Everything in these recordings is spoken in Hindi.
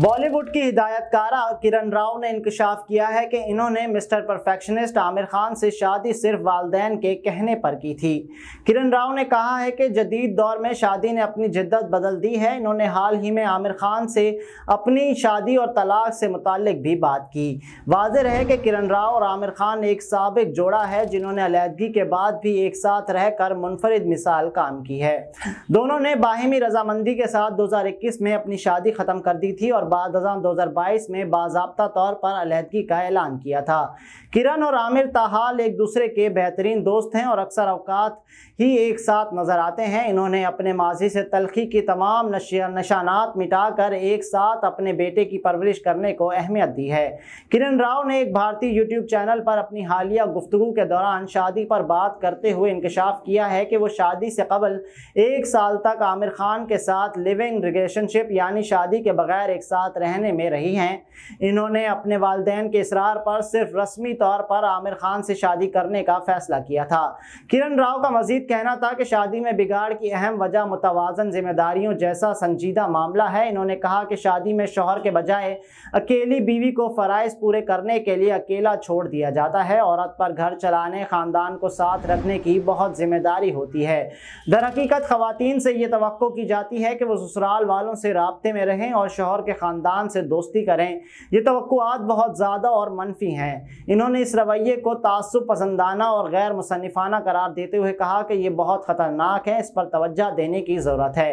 बॉलीवुड की हिदायतकारा किरण राव ने इंकशाफ किया है कि इन्होंने मिस्टर परफेक्शनिस्ट आमिर खान से शादी सिर्फ वालदेन के कहने पर की थी किरण राव ने कहा है कि जदीद दौर में शादी ने अपनी जिद्दत बदल दी है इन्होंने हाल ही में आमिर खान से अपनी शादी और तलाक से मुतक भी बात की वाज है कि किरण राव और आमिर खान एक सबक जोड़ा है जिन्होंने अलीहदगी के बाद भी एक साथ रहकर मुनफरद मिसाल काम की है दोनों ने बाहिमी रजामंदी के साथ दो हज़ार इक्कीस में अपनी शादी ख़त्म कर दी थी और बाद दो हजार बाईस में बाबा तौर पर अलहदगी का ऐलान किया था किरण और आमिर ताहाल एक दूसरे के बेहतरीन दोस्त हैं और अक्सर अवकात ही एक साथ नज़र आते हैं इन्होंने अपने माजी से तलखी की तमाम निशानात मिटाकर एक साथ अपने बेटे की परवरिश करने को अहमियत दी है किरण राव ने एक भारतीय यूट्यूब चैनल पर अपनी हालिया गुफ्तु के दौरान शादी पर बात करते हुए इंकशाफ किया है कि वो शादी से कबल एक साल तक आमिर खान के साथ लिविंग रिलेशनशिप यानी शादी के बगैर एक साथ साथ रहने में रही हैं इन्होंने अपने वालदेन के इसरार पर सिर्फ रस्मी तौर पर आमिर खान से शादी करने का फैसला किया था किरण राव का मजीद कहना था कि शादी में बिगाड़ की अहम वजह मुतवाजन जिम्मेदारियों जैसा संजीदा मामला है इन्होंने कहा कि शादी में शोहर के बजाय अकेली बीवी को फ़राइज़ पूरे करने के लिए अकेला छोड़ दिया जाता है औरत पर घर चलाने ख़ानदान को साथ रखने की बहुत जिम्मेदारी होती है दरहकीकत खुवान से ये तो की जाती है कि वो ससुराल वालों से रबते में रहें और शोहर के ख़ानदान से दोस्ती करें ये तोक़ात बहुत ज़्यादा और मनफी हैं इन्होंने इस रवैये को तसब पसंदाना और गैर मुसनफ़ाना करार देते हुए कहा कि ये बहुत ख़तरनाक है इस पर तोज्जा देने की ज़रूरत है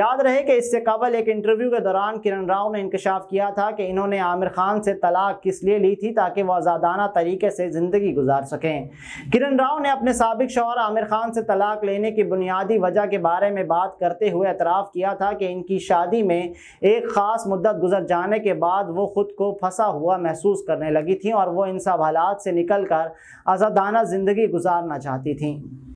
याद रहे कि इससे कबल एक इंटरव्यू के दौरान किरण राव ने इंकशाफ किया था कि इन्होंने आमिर खान से तलाक किस लिए ली थी ताकि वह आज़ादाना तरीके से ज़िंदगी गुजार सकें किरण राव ने अपने सबक शौहर आमिर खान से तलाक लेने की बुनियादी वजह के बारे में बात करते हुए एतराफ़ किया था कि इनकी शादी में एक ख़ास मुद्दत गुजर जाने के बाद वो ख़ुद को फंसा हुआ महसूस करने लगी थी और वो इन सब हालात से निकल कर आज़ादाना ज़िंदगी गुजारना चाहती थी